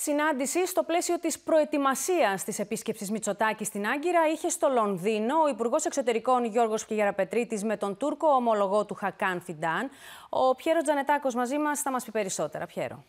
Συνάντηση στο πλαίσιο της προετοιμασίας της επίσκεψης Μητσοτάκη στην Άγκυρα είχε στο Λονδίνο ο Υπουργός Εξωτερικών Γιώργος Κυγεραπετρίτη με τον Τούρκο ομολογό του Χακάν Φιντάν. Ο Πιέρο Τζανετάκος μαζί μας θα μας πει περισσότερα. Πιέρο.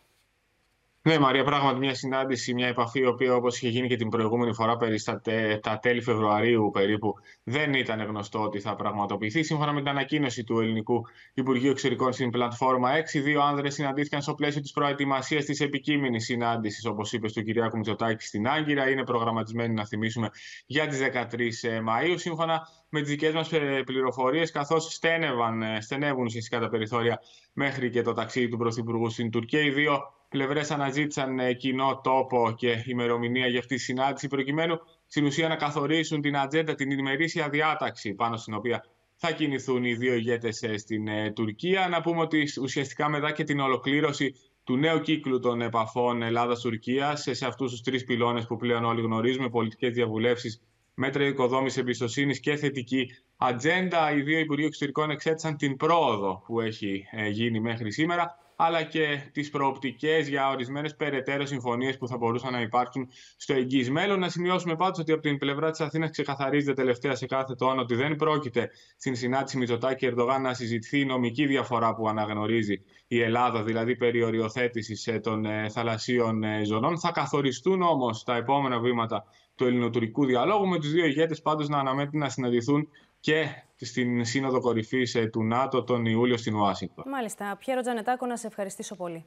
Ναι, Μαρία, πράγματι μια συνάντηση, μια επαφή, η οποία όπως είχε γίνει και την προηγούμενη φορά, περί στα τα τέλη Φεβρουαρίου περίπου, δεν ήταν γνωστό ότι θα πραγματοποιηθεί. Σύμφωνα με την ανακοίνωση του Ελληνικού Υπουργείου Εξωτερικών στην πλατφόρμα 6, δύο άνδρες συναντήθηκαν στο πλαίσιο της προετοιμασίας της επικείμενης συνάντησης, όπως είπε, του κυρία Μητσοτάκη στην Άγκυρα. Είναι προγραμματισμένη, να θυμίσουμε, για τις 13 Μαου. Σύμφωνα με τις δικές μας ε, πληροφορίες καθώς στένευαν, ε, στενεύουν ουσιαστικά τα περιθώρια μέχρι και το ταξίδι του Πρωθυπουργού στην Τουρκία. Οι δύο πλευρές αναζήτησαν ε, κοινό τόπο και ημερομηνία για αυτή τη συνάντηση προκειμένου στην ουσία να καθορίσουν την ατζέντα, την ημερήσια διάταξη πάνω στην οποία θα κινηθούν οι δύο ηγέτες στην Τουρκία. Να πούμε ότι ουσιαστικά μετά και την ολοκλήρωση του νέου κύκλου των επαφών Ελλάδα-Τουρκία σε αυτούς τους τρεις πυλώνες που πλέον όλοι γνωρίζουμε, πολιτικές διαβουλεύσεις, μέτρα οικοδόμησης εμπιστοσύνης και θετική ατζέντα. Οι δύο Υπουργοί Εξωτερικών εξέτασαν την πρόοδο που έχει ε, γίνει μέχρι σήμερα, αλλά και τις προοπτικές για ορισμένες περαιτέρω συμφωνίες που θα μπορούσαν να υπάρξουν στο εγγύς μέλλον. Να σημειώσουμε πάντως ότι από την πλευρά της Αθήνας ξεκαθαρίζεται τελευταία σε κάθε τόνο ότι δεν πρόκειται στην συνάντηση Μητσοτάκη Ερντογάν να συζητηθεί η νομική διαφορά που αναγνωρίζει η Ελλάδα, δηλαδή περί οριοθέτηση ε, των ε, θαλασσίων ζωνών. Θα καθοριστούν όμως τα επόμενα βήματα του ελληνοτουρκικού διαλόγου, με τους δύο ηγέτες πάντως να αναμένεται να συναντηθούν και στην Σύνοδο Κορυφής ε, του ΝΑΤΟ τον Ιούλιο στην Ουάσιγκτον. Μάλιστα. Πιέρο Τζανετάκο, να σε ευχαριστήσω πολύ.